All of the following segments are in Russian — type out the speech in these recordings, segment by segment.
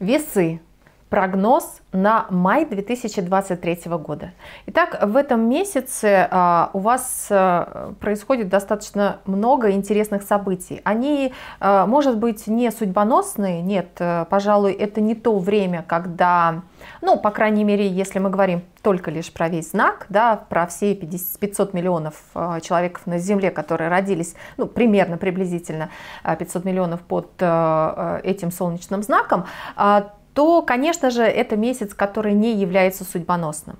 Весы прогноз на май 2023 года. Итак, в этом месяце а, у вас э, происходит достаточно много интересных событий. Они, э, может быть, не судьбоносные, нет, э, пожалуй, это не то время, когда, ну, по крайней мере, если мы говорим только лишь про весь знак, да, про все 50, 500 миллионов человек на Земле, которые родились, ну, примерно, приблизительно 500 миллионов под этим солнечным знаком, а, то, конечно же, это месяц, который не является судьбоносным.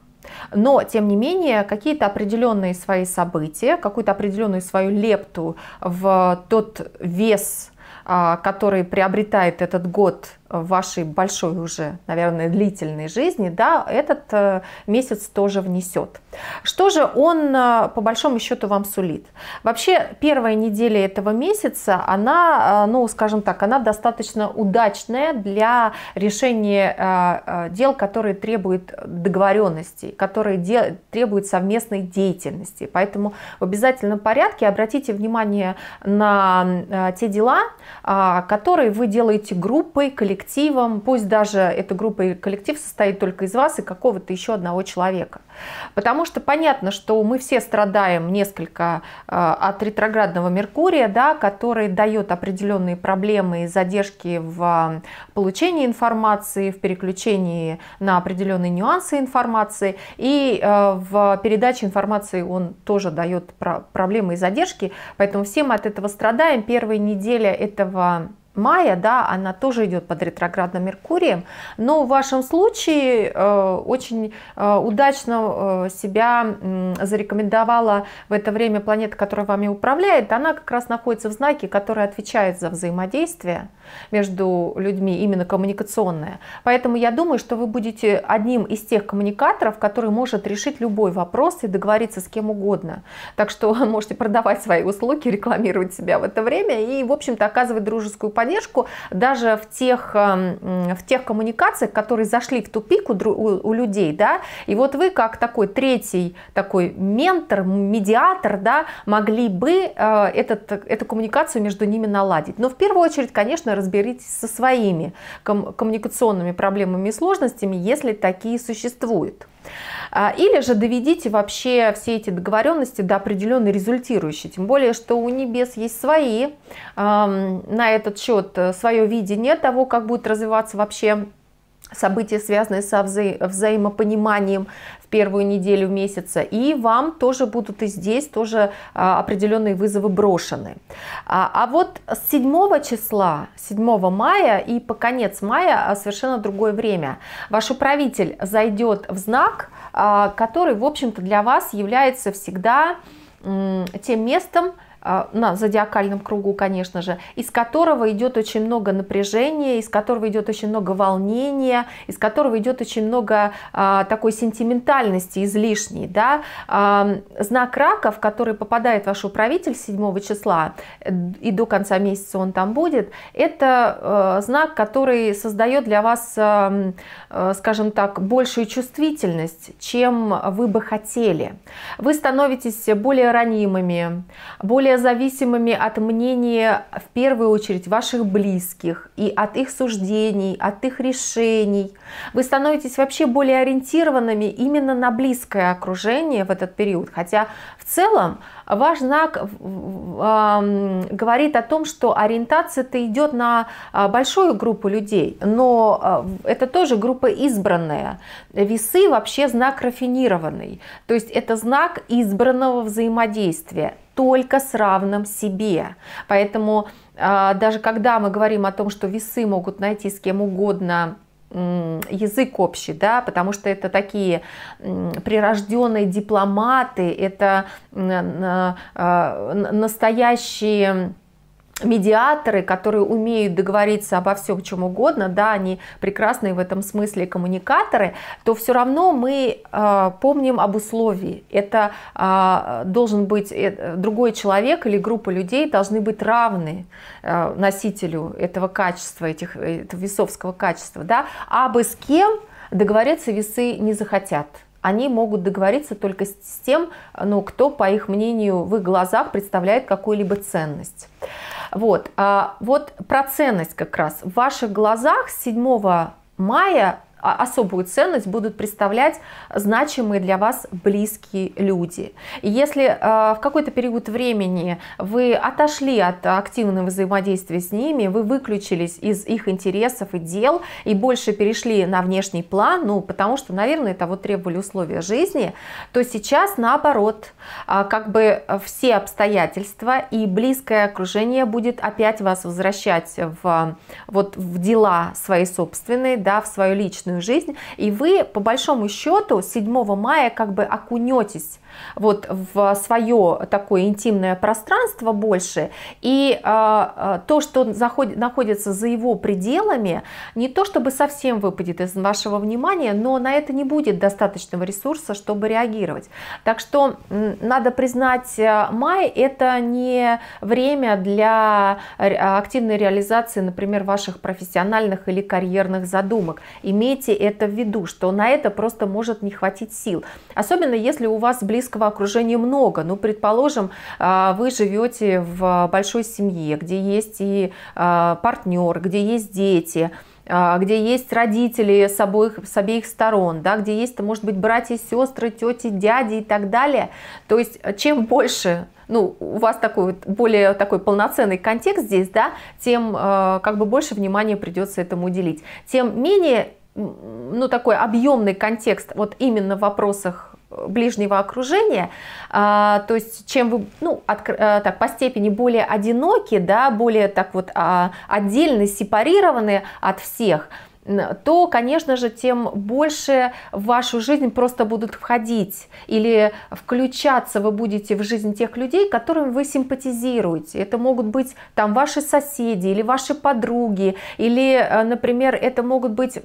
Но, тем не менее, какие-то определенные свои события, какую-то определенную свою лепту в тот вес, а, который приобретает этот год вашей большой уже, наверное, длительной жизни, да, этот э, месяц тоже внесет. Что же он э, по большому счету вам сулит? Вообще первая неделя этого месяца, она, э, ну, скажем так, она достаточно удачная для решения дел, которые требуют договоренности, которые де требуют совместной деятельности. Поэтому в обязательном порядке обратите внимание на те дела, а, которые вы делаете группой, коллективом, коллективом, пусть даже эта группа и коллектив состоит только из вас и какого-то еще одного человека. Потому что понятно, что мы все страдаем несколько э, от ретроградного Меркурия, да, который дает определенные проблемы и задержки в э, получении информации, в переключении на определенные нюансы информации. И э, в передаче информации он тоже дает проблемы и задержки, поэтому все мы от этого страдаем. Первые недели этого мая, да, она тоже идет под ретроградным Меркурием, но в вашем случае э, очень э, удачно э, себя э, зарекомендовала в это время планета, которая вами управляет, она как раз находится в знаке, который отвечает за взаимодействие между людьми, именно коммуникационное. Поэтому я думаю, что вы будете одним из тех коммуникаторов, который может решить любой вопрос и договориться с кем угодно. Так что можете продавать свои услуги, рекламировать себя в это время и, в общем-то, оказывать дружескую поддержку проверку даже в тех, эм, в тех коммуникациях, которые зашли в тупик у, у, у людей, да, и вот вы как такой третий такой ментор, медиатор, да, могли бы э, этот, эту коммуникацию между ними наладить. Но в первую очередь, конечно, разберитесь со своими коммуникационными проблемами и сложностями, если такие существуют. А, или же доведите вообще все эти договоренности до определенной результирующей, тем более, что у небес есть свои, на этот счет э, свое видение того, как будет развиваться вообще события, связанные со вза взаимопониманием в первую неделю месяца. И вам тоже будут и здесь тоже а, определенные вызовы брошены. А, а вот с 7 числа, 7 мая и по конец мая а, совершенно другое время. Ваш управитель зайдет в знак, а, который, в общем-то, для вас является всегда тем местом, а, на зодиакальном кругу, конечно же, из которого идет очень много напряжения, из которого идет очень много волнения, из которого идет очень много а, такой сентиментальности излишней. Да? А, знак раков, который попадает в ваш управитель 7 числа, э, и до конца месяца он там будет, это а, знак, который создает для вас, а, а, скажем так, большую чувствительность, чем вы бы хотели. Вы становитесь более ранимыми, более более зависимыми от мнения в первую очередь ваших близких и от их суждений, от их решений. Вы становитесь вообще более ориентированными именно на близкое окружение в этот период. Хотя в целом ваш знак говорит о том, что ориентация-то идет на а, большую группу людей, но а, это тоже группа избранная. Весы вообще знак рафинированный, то есть это знак избранного взаимодействия только с равным себе. Поэтому а, даже когда мы говорим о том, что весы могут найти с кем угодно язык общий, да, потому что это такие прирожденные дипломаты, это а, настоящие медиаторы, которые умеют договориться обо всем чем угодно, да, они прекрасные в этом смысле коммуникаторы, то все равно мы э, помним об условии. Это э, должен быть э, другой человек или группа людей должны быть равны э, носителю этого качества, этих, этого весовского качества, да, а бы с кем договориться весы не захотят они могут договориться только с тем, ну, кто, по их мнению, в их глазах представляет какую-либо ценность. Вот, а вот про ценность как раз. В ваших глазах 7 мая особую ценность будут представлять значимые для вас близкие люди. И если э, в какой-то период времени вы отошли от активного взаимодействия с ними, вы выключились из их интересов и дел и больше перешли на внешний план, ну, потому что, наверное, того требовали условия жизни, то сейчас наоборот, э, как бы все обстоятельства и близкое окружение будет опять вас возвращать в, вот, в дела свои собственные, да, в свою личную личную жизнь, и вы, по большому счету, 7 мая как бы окунетесь вот в свое такое интимное пространство больше, и э, то, что заходит, находится за его пределами, не то чтобы совсем выпадет из вашего внимания, но на это не будет достаточного ресурса, чтобы реагировать. Так что надо признать, э, май это не время для активной реализации, например, ваших профессиональных или карьерных задумок. Имейте имейте это в виду, что на это просто может не хватить сил. Особенно если у вас близкого окружения много. Ну, предположим, а, вы живете в большой семье, где есть и а, партнер, где есть дети, а, где есть родители с обоих, с обеих сторон, да, где есть, может быть, братья, сестры, тети, дяди и так далее. То есть э, чем больше ну, у вас такой более такой полноценный контекст здесь, да, тем э, как бы больше внимания придется этому уделить. Тем менее ну, такой объемный контекст вот именно в вопросах э, ближнего окружения, а, то есть чем вы, ну, от, э, так, по степени более одиноки, да, более так вот а, отдельно сепарированы от всех, то, конечно же, тем больше в вашу жизнь просто будут входить или включаться вы будете в жизнь тех людей, которым вы симпатизируете. Это могут быть там ваши соседи или ваши подруги, или, э, например, это могут быть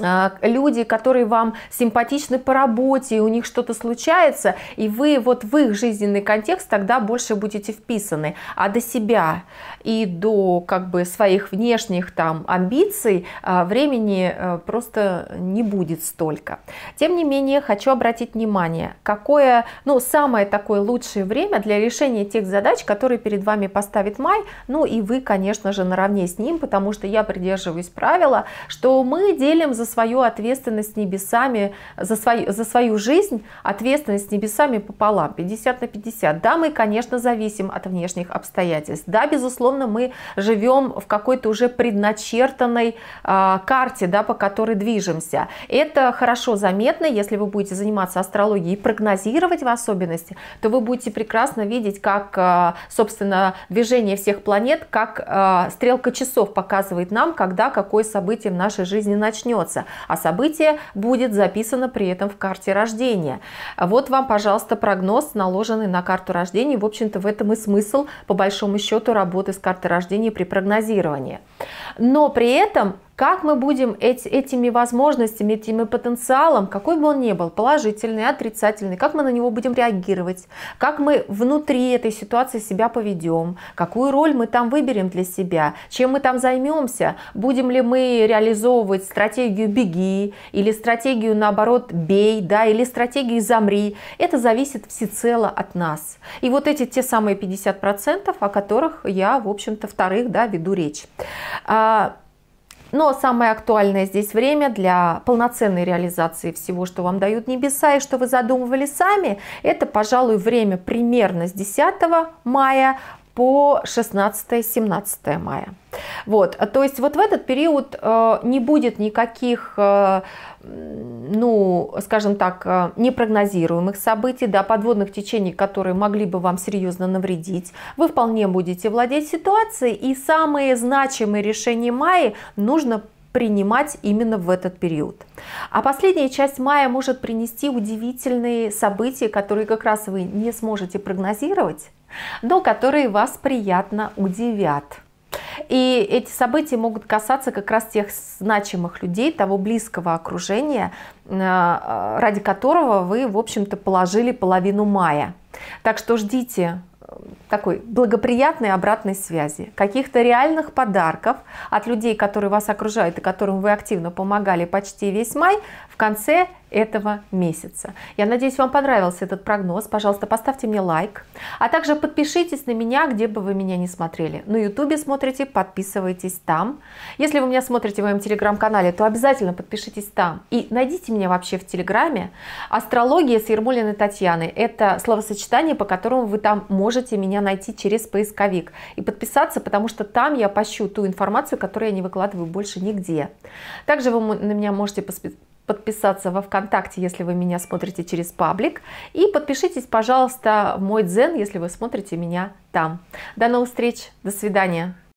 а, люди, которые вам симпатичны по работе, и у них что-то случается, и вы вот в их жизненный контекст тогда больше будете вписаны. А до себя и до как бы своих внешних там амбиций а, времени э, просто не будет столько. Тем не менее, хочу обратить внимание, какое, ну, самое такое лучшее время для решения тех задач, которые перед вами поставит май, ну и вы, конечно же, наравне с ним, потому что я придерживаюсь правила, что мы делим за за свою ответственность небесами, за, свою за свою жизнь ответственность небесами пополам, 50 на 50. Да, мы, конечно, зависим от внешних обстоятельств. Да, безусловно, мы живем в какой-то уже предначертанной э, карте, да, по которой движемся. Это хорошо заметно, если вы будете заниматься астрологией и прогнозировать в особенности, то вы будете прекрасно видеть, как, э, собственно, движение всех планет, как э, стрелка часов показывает нам, когда какое событие в нашей жизни начнется состояться, а событие будет записано при этом в карте рождения. Вот вам, пожалуйста, прогноз, наложенный на карту рождения. В общем-то, в этом и смысл, по большому счету, работы с картой рождения при прогнозировании. Но при этом как мы будем эти, этими возможностями, этим потенциалом, какой бы он ни был, положительный, отрицательный, как мы на него будем реагировать, как мы внутри этой ситуации себя поведем, какую роль мы там выберем для себя, чем мы там займемся, будем ли мы реализовывать стратегию «беги» или стратегию, наоборот, «бей», да, или стратегию «замри». Это зависит всецело от нас. И вот эти те самые 50%, о которых я, в общем-то, вторых да, веду речь. А, но самое актуальное здесь время для полноценной реализации всего, что вам дают небеса и что вы задумывали сами, это, пожалуй, время примерно с 10 мая по 16-17 мая. Вот, то есть вот в этот период э, не будет никаких э, ну, скажем так, э, непрогнозируемых событий, да, подводных течений, которые могли бы вам серьезно навредить, вы вполне будете владеть ситуацией, и самые значимые решения мая нужно принимать именно в этот период. А последняя часть мая может принести удивительные события, которые как раз вы не сможете прогнозировать, но которые вас приятно удивят. И эти события могут касаться как раз тех значимых людей, того близкого окружения, э, э, ради которого вы, в общем-то, положили половину мая. Так что ждите э, такой благоприятной обратной связи, каких-то реальных подарков от людей, которые вас окружают и которым вы активно помогали почти весь май, в конце этого месяца. Я надеюсь, вам понравился этот прогноз. Пожалуйста, поставьте мне лайк. А также подпишитесь на меня, где бы вы меня не смотрели. На ютубе смотрите, подписывайтесь там. Если вы меня смотрите в моем телеграм-канале, то обязательно подпишитесь там. И найдите меня вообще в телеграме. Астрология с Ермолиной Татьяной. Это словосочетание, по которому вы там можете меня найти через поисковик. И подписаться, потому что там я пощу ту информацию, которую я не выкладываю больше нигде. Также вы на меня можете посмотреть подписаться во ВКонтакте, если вы меня смотрите через паблик. И подпишитесь, пожалуйста, в мой дзен, если вы смотрите меня там. До новых встреч, до свидания.